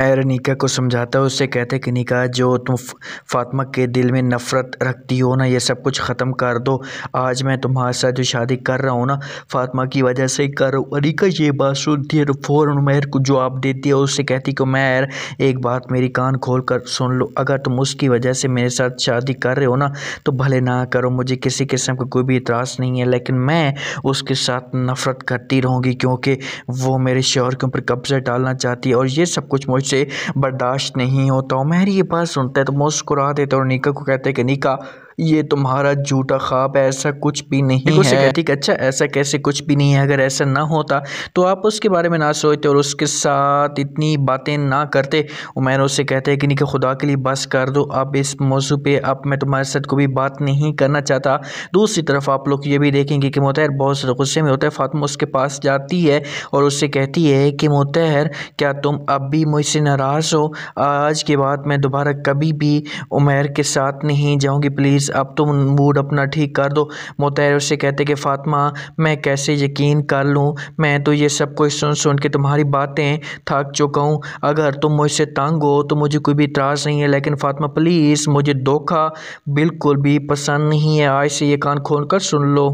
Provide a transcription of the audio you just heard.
शायर निका को समझाता है उससे कहते कि निका जो तुम फातिमा के दिल में नफ़रत रखती हो ना ये सब कुछ ख़त्म कर दो आज मैं तुम्हारे साथ जो शादी कर रहा हूँ ना फातिमा की वजह से ही कर रहा हूँ निका ये बात सुनती है तो फ़ौर मेहर को जवाब देती है उससे कहती कि मैर एक बात मेरी कान खोल कर सुन लो अगर तुम उसकी वजह से मेरे साथ शादी कर रहे हो ना तो भले ना करो मुझे किसी किस्म का कोई भी इतराज़ नहीं है लेकिन मैं उसके साथ नफ़रत करती रहूँगी क्योंकि वो मेरे शोहर के ऊपर कब्ज़ा डालना चाहती है और ये सब कुछ मुझ मुझसे बर्दाश्त नहीं होता तो हूँ मेहरी ये बात सुनते तो मुस्कुरा देते तो और निका को कहते कि निका ये तुम्हारा झूठा ख्वाब है ऐसा कुछ भी नहीं है ठीक अच्छा ऐसा कैसे कुछ भी नहीं है अगर ऐसा ना होता तो आप उसके बारे में ना सोचते और उसके साथ इतनी बातें ना करते उमैर उससे कहते हैं कि नहीं कि खुदा के लिए बस कर दो अब इस मौजू पर अब मैं तुम्हारे साथ भी बात नहीं करना चाहता दूसरी तरफ आप लोग ये भी देखेंगे कि मोतहर बहुत गुस्से में होता है फातमा उसके पास जाती है और उससे कहती है कि मोतहर क्या तुम अब भी मुझसे नाराज़ हो आज के बाद मैं दोबारा कभी भी उमैर के साथ नहीं जाऊँगी प्लीज़ प्लीज़ अब तुम मूड अपना ठीक कर दो मोतर उससे कहते कि फ़ातिमा मैं कैसे यकीन कर लूँ मैं तो ये सब कुछ सुन सुन के तुम्हारी बातें थक चुका हूँ अगर तुम मुझसे तंग हो तो मुझे कोई भी इतराज़ नहीं है लेकिन फ़ातिमा प्लीज़ मुझे धोखा बिल्कुल भी पसंद नहीं है आज से ये कान खोल कर सुन लो